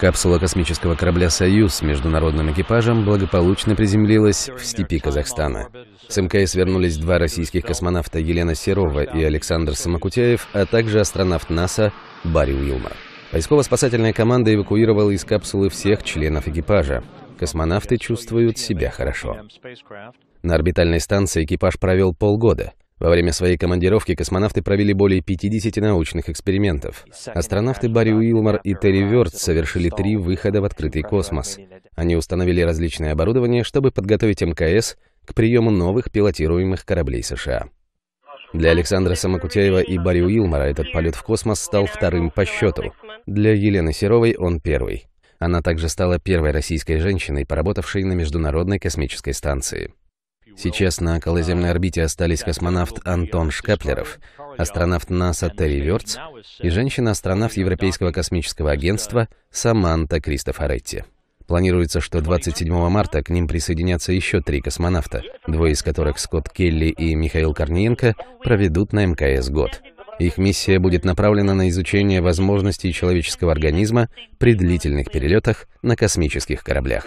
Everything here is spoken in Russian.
Капсула космического корабля «Союз» с международным экипажем благополучно приземлилась в степи Казахстана. С МКС вернулись два российских космонавта Елена Серова и Александр Самокутяев, а также астронавт НАСА Барри Уилмар. Поисково-спасательная команда эвакуировала из капсулы всех членов экипажа. Космонавты чувствуют себя хорошо. На орбитальной станции экипаж провел полгода. Во время своей командировки космонавты провели более 50 научных экспериментов. Астронавты Барри Уилмор и Терри Вёрт совершили три выхода в открытый космос. Они установили различное оборудование, чтобы подготовить МКС к приему новых пилотируемых кораблей США. Для Александра Самокутяева и Барри Уилмора этот полет в космос стал вторым по счету. Для Елены Серовой он первый. Она также стала первой российской женщиной, поработавшей на Международной космической станции. Сейчас на околоземной орбите остались космонавт Антон Шкаплеров, астронавт НАСА Терри Вёртс и женщина-астронавт Европейского космического агентства Саманта Кристофоретти. Планируется, что 27 марта к ним присоединятся еще три космонавта, двое из которых Скотт Келли и Михаил Корниенко проведут на МКС год. Их миссия будет направлена на изучение возможностей человеческого организма при длительных перелетах на космических кораблях.